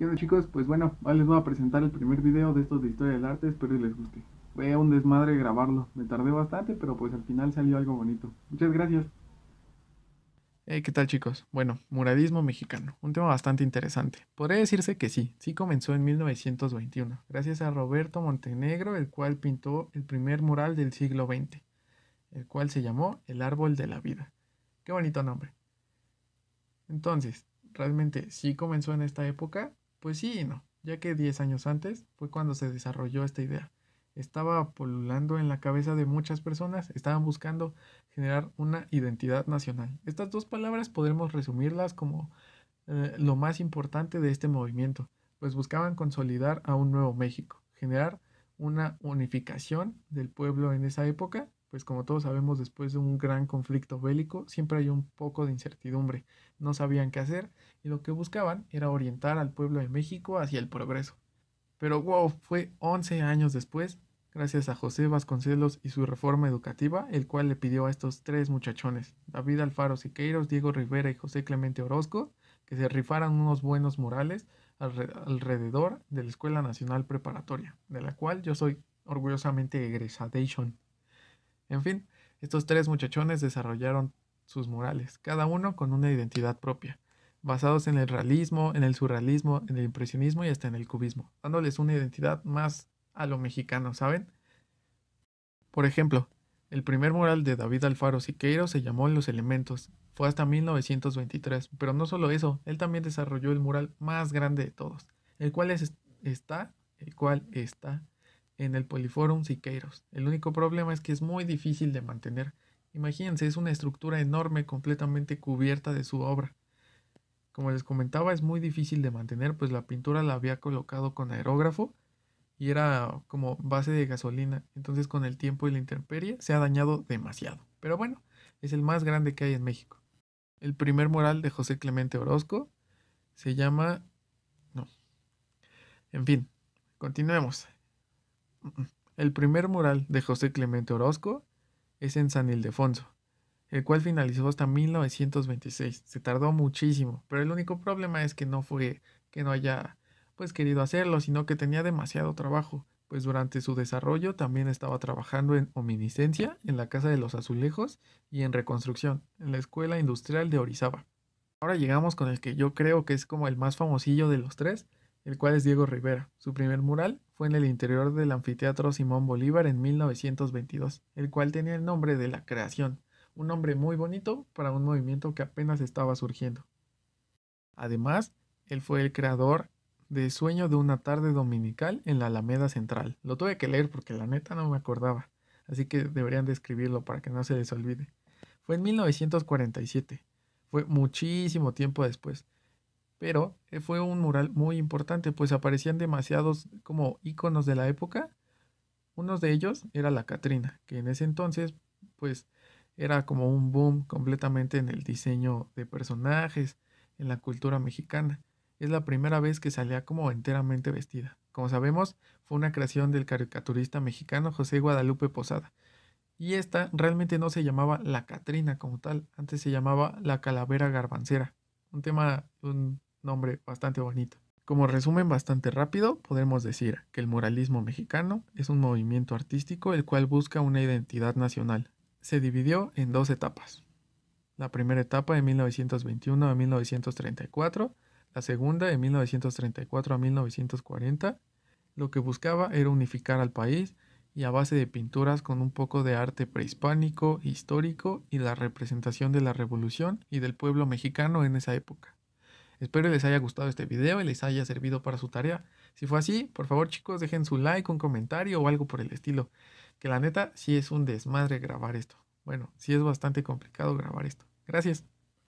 ¿Qué onda chicos? Pues bueno, hoy les voy a presentar el primer video de estos de Historia del Arte, espero que les guste. Fue un desmadre grabarlo, me tardé bastante, pero pues al final salió algo bonito. Muchas gracias. Eh, ¿qué tal chicos? Bueno, muradismo mexicano, un tema bastante interesante. Podría decirse que sí, sí comenzó en 1921, gracias a Roberto Montenegro, el cual pintó el primer mural del siglo XX, el cual se llamó El Árbol de la Vida. Qué bonito nombre. Entonces, realmente sí comenzó en esta época, pues sí no, ya que 10 años antes fue cuando se desarrolló esta idea. Estaba polulando en la cabeza de muchas personas, estaban buscando generar una identidad nacional. Estas dos palabras podremos resumirlas como eh, lo más importante de este movimiento, pues buscaban consolidar a un nuevo México, generar una unificación del pueblo en esa época pues como todos sabemos, después de un gran conflicto bélico, siempre hay un poco de incertidumbre. No sabían qué hacer y lo que buscaban era orientar al pueblo de México hacia el progreso. Pero wow, fue 11 años después, gracias a José Vasconcelos y su reforma educativa, el cual le pidió a estos tres muchachones, David Alfaro Siqueiros, Diego Rivera y José Clemente Orozco, que se rifaran unos buenos murales alrededor de la Escuela Nacional Preparatoria, de la cual yo soy orgullosamente egresadation. En fin, estos tres muchachones desarrollaron sus murales, cada uno con una identidad propia, basados en el realismo, en el surrealismo, en el impresionismo y hasta en el cubismo, dándoles una identidad más a lo mexicano, ¿saben? Por ejemplo, el primer mural de David Alfaro Siqueiro se llamó Los Elementos. Fue hasta 1923, pero no solo eso, él también desarrolló el mural más grande de todos, el cual es, está, el cual está en el Poliforum Siqueiros. El único problema es que es muy difícil de mantener. Imagínense, es una estructura enorme completamente cubierta de su obra. Como les comentaba, es muy difícil de mantener, pues la pintura la había colocado con aerógrafo y era como base de gasolina. Entonces con el tiempo y la intemperie se ha dañado demasiado. Pero bueno, es el más grande que hay en México. El primer mural de José Clemente Orozco se llama... No. En fin, continuemos. El primer mural de José Clemente Orozco es en San Ildefonso, el cual finalizó hasta 1926. Se tardó muchísimo, pero el único problema es que no fue que no haya pues querido hacerlo, sino que tenía demasiado trabajo, pues durante su desarrollo también estaba trabajando en omniscencia, en la Casa de los Azulejos y en Reconstrucción, en la Escuela Industrial de Orizaba. Ahora llegamos con el que yo creo que es como el más famosillo de los tres, el cual es Diego Rivera. Su primer mural fue en el interior del anfiteatro Simón Bolívar en 1922, el cual tenía el nombre de La Creación, un nombre muy bonito para un movimiento que apenas estaba surgiendo. Además, él fue el creador de Sueño de una tarde dominical en la Alameda Central. Lo tuve que leer porque la neta no me acordaba, así que deberían describirlo para que no se les olvide. Fue en 1947, fue muchísimo tiempo después, pero eh, fue un mural muy importante, pues aparecían demasiados como iconos de la época. Uno de ellos era la Catrina, que en ese entonces, pues era como un boom completamente en el diseño de personajes, en la cultura mexicana. Es la primera vez que salía como enteramente vestida. Como sabemos, fue una creación del caricaturista mexicano José Guadalupe Posada. Y esta realmente no se llamaba la Catrina como tal, antes se llamaba la Calavera Garbancera. Un tema, un nombre bastante bonito. Como resumen bastante rápido, podemos decir que el muralismo mexicano es un movimiento artístico el cual busca una identidad nacional. Se dividió en dos etapas. La primera etapa de 1921 a 1934, la segunda de 1934 a 1940. Lo que buscaba era unificar al país y a base de pinturas con un poco de arte prehispánico, histórico y la representación de la revolución y del pueblo mexicano en esa época. Espero les haya gustado este video y les haya servido para su tarea. Si fue así, por favor chicos, dejen su like, un comentario o algo por el estilo. Que la neta sí es un desmadre grabar esto. Bueno, sí es bastante complicado grabar esto. Gracias.